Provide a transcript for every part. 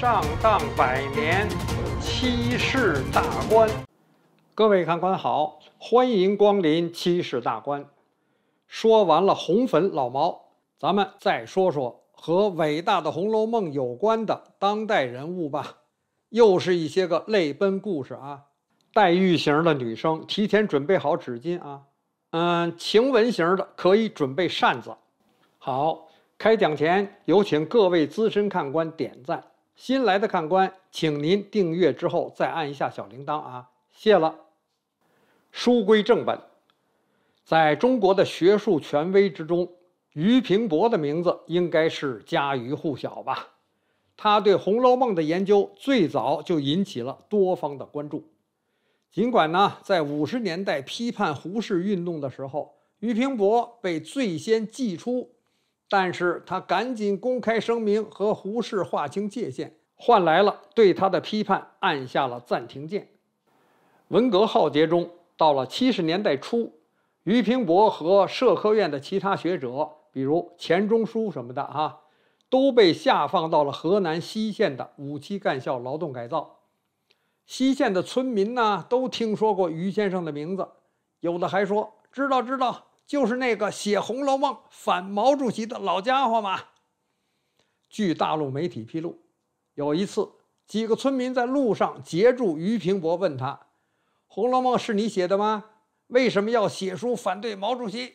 上当百年，七世大官。各位看官好，欢迎光临七世大观。说完了红粉老毛，咱们再说说和伟大的《红楼梦》有关的当代人物吧。又是一些个泪奔故事啊！黛玉型的女生提前准备好纸巾啊。嗯，晴雯型的可以准备扇子。好，开讲前有请各位资深看官点赞。新来的看官，请您订阅之后再按一下小铃铛啊，谢了。书归正本，在中国的学术权威之中，俞平伯的名字应该是家喻户晓吧？他对《红楼梦》的研究最早就引起了多方的关注。尽管呢，在五十年代批判胡适运动的时候，俞平伯被最先祭出。但是他赶紧公开声明和胡适划清界限，换来了对他的批判，按下了暂停键。文革浩劫中，到了七十年代初，俞平伯和社科院的其他学者，比如钱钟书什么的，哈，都被下放到了河南西县的五七干校劳动改造。西县的村民呢，都听说过于先生的名字，有的还说知道知道。就是那个写《红楼梦》反毛主席的老家伙吗？据大陆媒体披露，有一次，几个村民在路上截住俞平伯，问他：“《红楼梦》是你写的吗？为什么要写书反对毛主席？”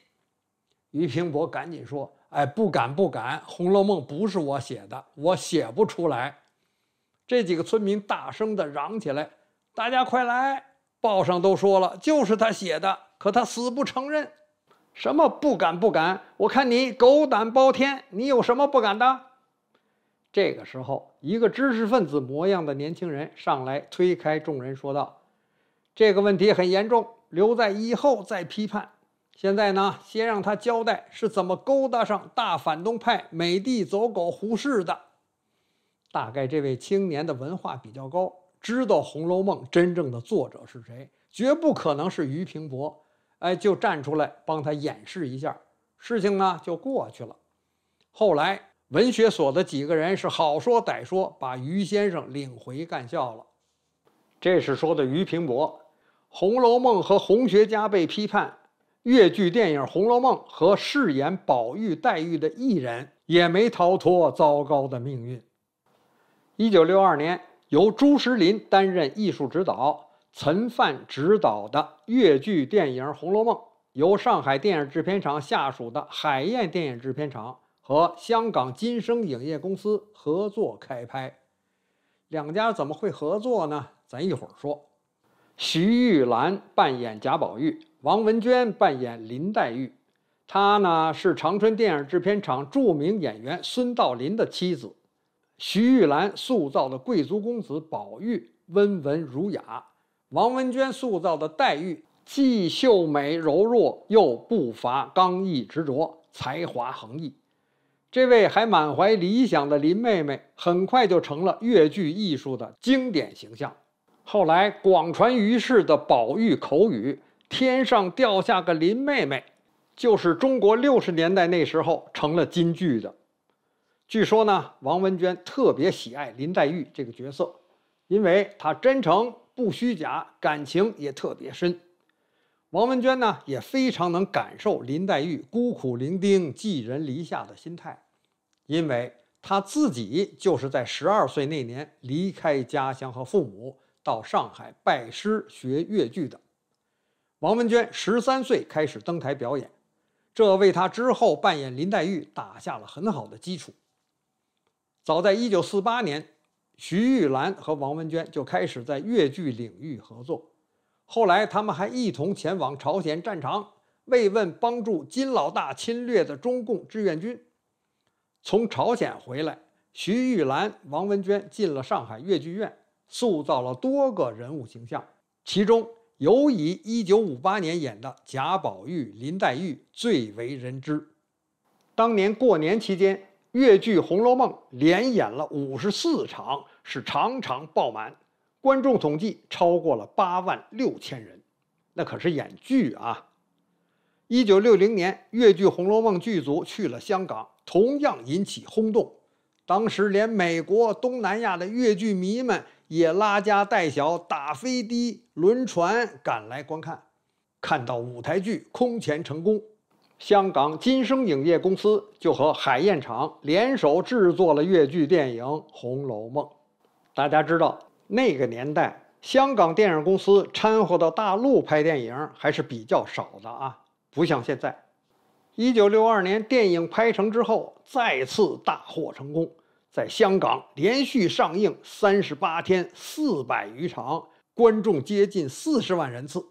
俞平伯赶紧说：“哎，不敢，不敢，《红楼梦》不是我写的，我写不出来。”这几个村民大声地嚷起来：“大家快来！报上都说了，就是他写的，可他死不承认。”什么不敢不敢？我看你狗胆包天，你有什么不敢的？这个时候，一个知识分子模样的年轻人上来推开众人，说道：“这个问题很严重，留在以后再批判。现在呢，先让他交代是怎么勾搭上大反动派美帝走狗胡适的。”大概这位青年的文化比较高，知道《红楼梦》真正的作者是谁，绝不可能是俞平伯。哎，就站出来帮他掩饰一下，事情呢就过去了。后来文学所的几个人是好说歹说，把于先生领回干校了。这是说的于平伯，《红楼梦》和红学家被批判，越剧电影《红楼梦》和饰演宝玉、黛玉的艺人也没逃脱糟糕的命运。一九六二年，由朱石林担任艺术指导。陈范执导的越剧电影《红楼梦》，由上海电影制片厂下属的海燕电影制片厂和香港金生影业公司合作开拍。两家怎么会合作呢？咱一会儿说。徐玉兰扮演贾宝玉，王文娟扮演林黛玉。她呢是长春电影制片厂著名演员孙道林的妻子。徐玉兰塑造的贵族公子宝玉，温文儒雅。王文娟塑造的黛玉，既秀美柔弱，又不乏刚毅执着，才华横溢。这位还满怀理想的林妹妹，很快就成了越剧艺术的经典形象。后来广传于世的宝玉口语“天上掉下个林妹妹”，就是中国六十年代那时候成了金句的。据说呢，王文娟特别喜爱林黛玉这个角色，因为她真诚。不虚假，感情也特别深。王文娟呢也非常能感受林黛玉孤苦伶仃、寄人篱下的心态，因为她自己就是在十二岁那年离开家乡和父母，到上海拜师学越剧的。王文娟十三岁开始登台表演，这为她之后扮演林黛玉打下了很好的基础。早在一九四八年。徐玉兰和王文娟就开始在越剧领域合作，后来他们还一同前往朝鲜战场慰问帮助金老大侵略的中共志愿军。从朝鲜回来，徐玉兰、王文娟进了上海越剧院，塑造了多个人物形象，其中尤以1958年演的贾宝玉、林黛玉最为人知。当年过年期间。粤剧《红楼梦》连演了五十四场，是场场爆满，观众统计超过了八万六千人。那可是演剧啊！一九六零年，粤剧《红楼梦》剧组去了香港，同样引起轰动。当时连美国、东南亚的越剧迷们也拉家带小，打飞的、轮船赶来观看，看到舞台剧空前成功。香港金生影业公司就和海燕厂联手制作了越剧电影《红楼梦》。大家知道，那个年代香港电影公司掺和到大陆拍电影还是比较少的啊，不像现在。一九六二年电影拍成之后，再次大获成功，在香港连续上映三十八天，四百余场，观众接近四十万人次。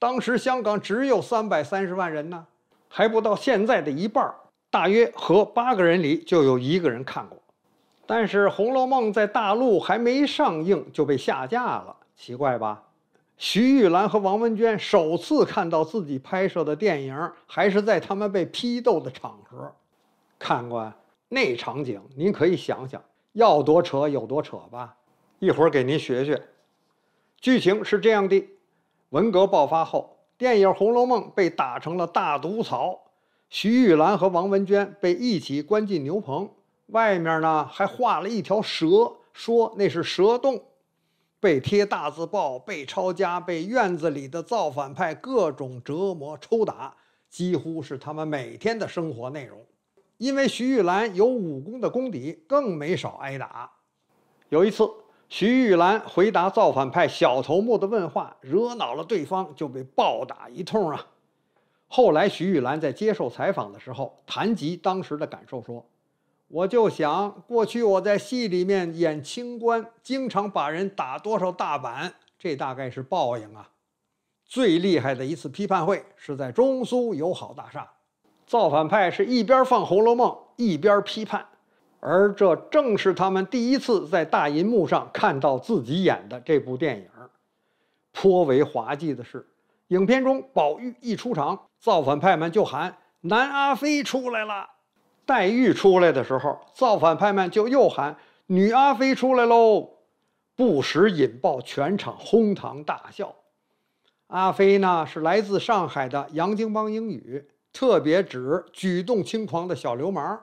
当时香港只有三百三十万人呢。还不到现在的一半儿，大约和八个人里就有一个人看过。但是《红楼梦》在大陆还没上映就被下架了，奇怪吧？徐玉兰和王文娟首次看到自己拍摄的电影，还是在他们被批斗的场合看过那场景。您可以想想，要多扯有多扯吧。一会儿给您学学，剧情是这样的：文革爆发后。电影《红楼梦》被打成了大毒草，徐玉兰和王文娟被一起关进牛棚，外面呢还画了一条蛇，说那是蛇洞，被贴大字报，被抄家，被院子里的造反派各种折磨抽打，几乎是他们每天的生活内容。因为徐玉兰有武功的功底，更没少挨打。有一次。徐玉兰回答造反派小头目的问话，惹恼了对方，就被暴打一通啊！后来，徐玉兰在接受采访的时候，谈及当时的感受说：“我就想，过去我在戏里面演清官，经常把人打多少大板，这大概是报应啊！最厉害的一次批判会是在中苏友好大厦，造反派是一边放《红楼梦》，一边批判。”而这正是他们第一次在大银幕上看到自己演的这部电影。颇为滑稽的是，影片中宝玉一出场，造反派们就喊“男阿飞出来了”；黛玉出来的时候，造反派们就又喊“女阿飞出来喽”，不时引爆全场哄堂大笑。阿飞呢，是来自上海的洋泾浜英语，特别指举动轻狂的小流氓。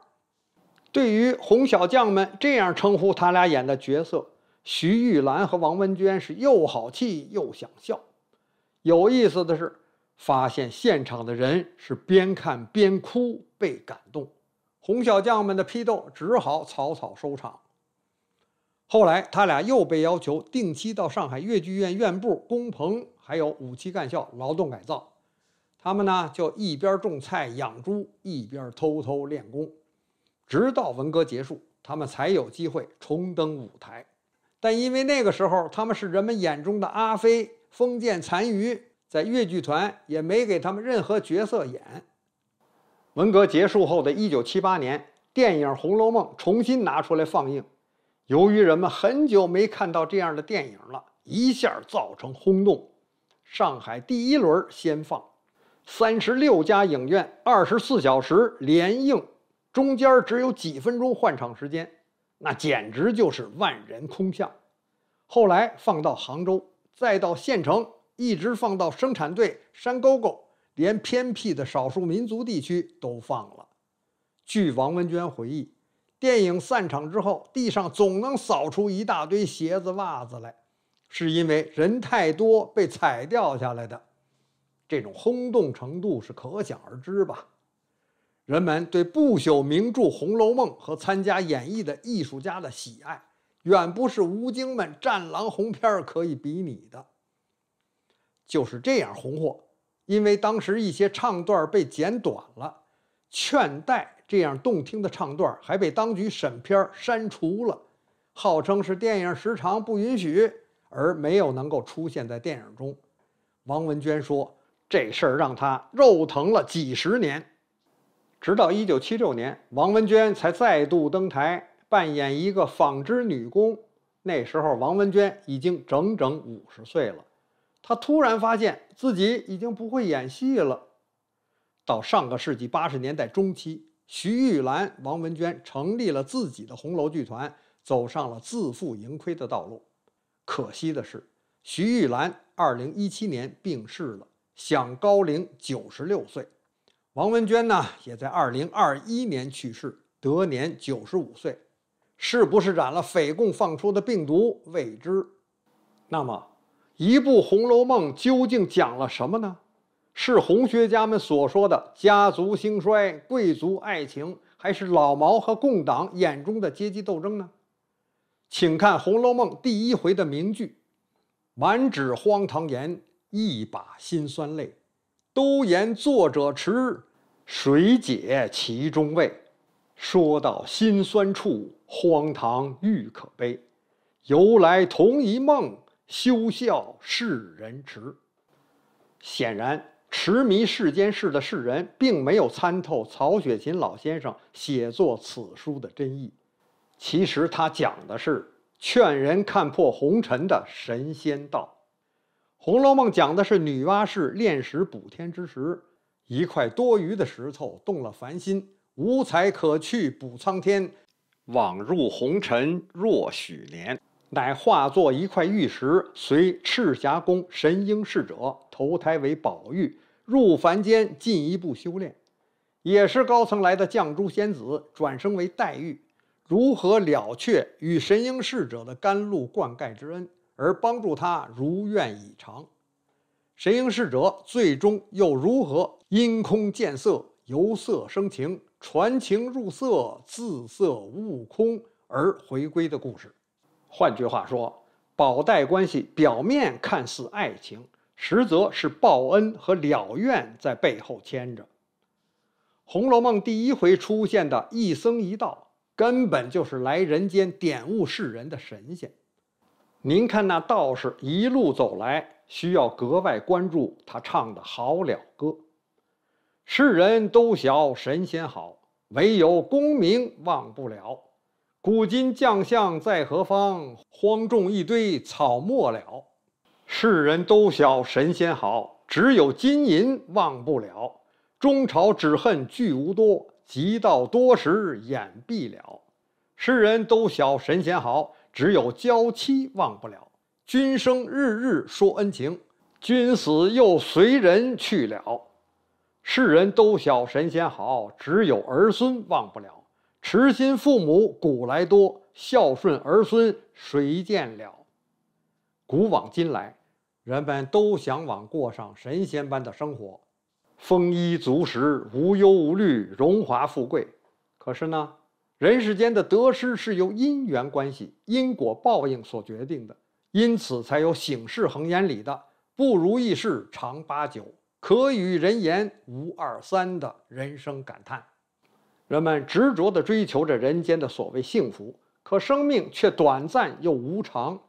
对于红小将们这样称呼他俩演的角色，徐玉兰和王文娟是又好气又想笑。有意思的是，发现现场的人是边看边哭，被感动。红小将们的批斗只好草草收场。后来，他俩又被要求定期到上海越剧院院部、工棚，还有五七干校劳动改造。他们呢，就一边种菜养猪，一边偷偷练功。直到文革结束，他们才有机会重登舞台。但因为那个时候他们是人们眼中的阿飞，封建残余，在越剧团也没给他们任何角色演。文革结束后的一九七八年，电影《红楼梦》重新拿出来放映。由于人们很久没看到这样的电影了，一下造成轰动。上海第一轮先放，三十六家影院二十四小时连映。中间只有几分钟换场时间，那简直就是万人空巷。后来放到杭州，再到县城，一直放到生产队山沟沟，连偏僻的少数民族地区都放了。据王文娟回忆，电影散场之后，地上总能扫出一大堆鞋子、袜子来，是因为人太多被踩掉下来的。这种轰动程度是可想而知吧。人们对不朽名著《红楼梦》和参加演绎的艺术家的喜爱，远不是吴京们《战狼》红片儿可以比拟的。就是这样红火，因为当时一些唱段被剪短了，劝带这样动听的唱段还被当局审片删除了，号称是电影时长不允许，而没有能够出现在电影中。王文娟说：“这事儿让他肉疼了几十年。”直到一九七六年，王文娟才再度登台扮演一个纺织女工。那时候，王文娟已经整整五十岁了。她突然发现自己已经不会演戏了。到上个世纪八十年代中期，徐玉兰、王文娟成立了自己的红楼剧团，走上了自负盈亏的道路。可惜的是，徐玉兰二零一七年病逝了，享高龄九十六岁。王文娟呢，也在二零二一年去世，得年九十五岁，是不是染了匪共放出的病毒，未知。那么，一部《红楼梦》究竟讲了什么呢？是红学家们所说的家族兴衰、贵族爱情，还是老毛和共党眼中的阶级斗争呢？请看《红楼梦》第一回的名句：“满纸荒唐言，一把辛酸泪，都言作者痴。”水解其中味，说到心酸处，荒唐愈可悲。由来同一梦，休笑世人痴。显然，痴迷世间事的世人并没有参透曹雪芹老先生写作此书的真意。其实，他讲的是劝人看破红尘的神仙道。《红楼梦》讲的是女娲氏炼石补天之时。一块多余的石头动了凡心，无才可去补苍天，枉入红尘若许年，乃化作一块玉石，随赤霞宫神瑛侍者投胎为宝玉，入凡间进一步修炼。也是高层来的绛珠仙子转生为黛玉，如何了却与神瑛侍者的甘露灌溉之恩，而帮助他如愿以偿？神瑛侍者最终又如何因空见色，由色生情，传情入色，自色悟空而回归的故事？换句话说，宝黛关系表面看似爱情，实则是报恩和了愿在背后牵着。《红楼梦》第一回出现的一僧一道，根本就是来人间点悟世人的神仙。您看那道士一路走来。需要格外关注他唱的好了歌。世人都晓神仙好，唯有功名忘不了。古今将相在何方？荒冢一堆草没了。世人都晓神仙好，只有金银忘不了。中朝只恨聚无多，及到多时眼闭了。世人都晓神仙好，只有娇妻忘不了。君生日日说恩情，君死又随人去了。世人都晓神仙好，只有儿孙忘不了。痴心父母古来多，孝顺儿孙谁见了？古往今来，人们都向往过上神仙般的生活，丰衣足食，无忧无虑，荣华富贵。可是呢，人世间的得失是由因缘关系、因果报应所决定的。因此，才有“醒世恒言”里的“不如意事常八九，可与人言无二三”的人生感叹。人们执着地追求着人间的所谓幸福，可生命却短暂又无常。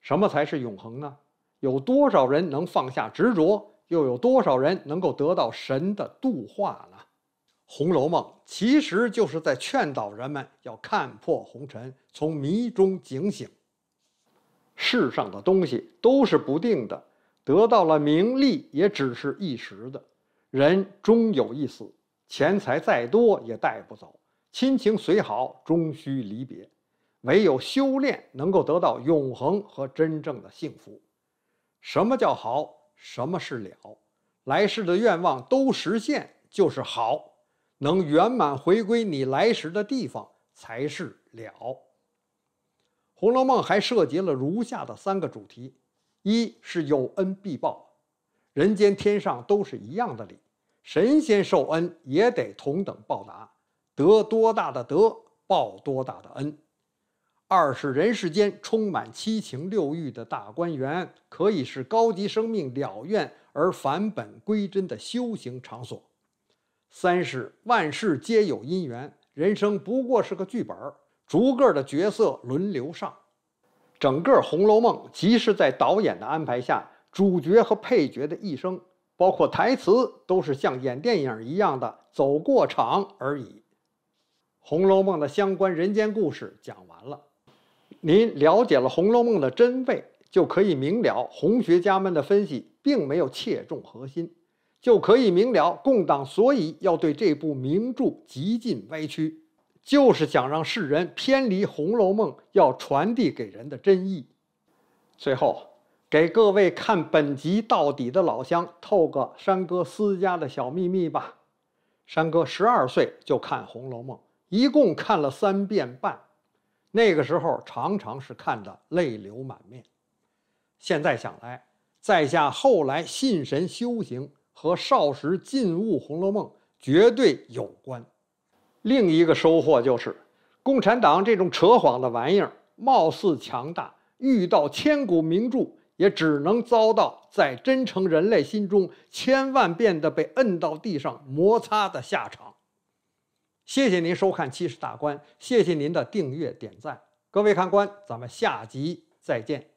什么才是永恒呢？有多少人能放下执着？又有多少人能够得到神的度化呢？《红楼梦》其实就是在劝导人们要看破红尘，从迷中警醒。世上的东西都是不定的，得到了名利也只是一时的，人终有一死，钱财再多也带不走，亲情虽好，终须离别。唯有修炼能够得到永恒和真正的幸福。什么叫好？什么是了？来世的愿望都实现就是好，能圆满回归你来时的地方才是了。《红楼梦》还涉及了如下的三个主题：一是有恩必报，人间天上都是一样的理，神仙受恩也得同等报答，得多大的德报多大的恩；二是人世间充满七情六欲的大观园，可以是高级生命了愿而返本归真的修行场所；三是万事皆有因缘，人生不过是个剧本儿。逐个的角色轮流上，整个《红楼梦》即是在导演的安排下，主角和配角的一生，包括台词，都是像演电影一样的走过场而已。《红楼梦》的相关人间故事讲完了，您了解了《红楼梦》的真味，就可以明了红学家们的分析并没有切中核心，就可以明了共党所以要对这部名著极尽歪曲。就是想让世人偏离《红楼梦》要传递给人的真意。最后，给各位看本集到底的老乡透个山哥私家的小秘密吧。山哥十二岁就看《红楼梦》，一共看了三遍半，那个时候常常是看得泪流满面。现在想来，在下后来信神修行和少时尽悟《红楼梦》绝对有关。另一个收获就是，共产党这种扯谎的玩意儿，貌似强大，遇到千古名著，也只能遭到在真诚人类心中千万遍的被摁到地上摩擦的下场。谢谢您收看七十大观，谢谢您的订阅点赞，各位看官，咱们下集再见。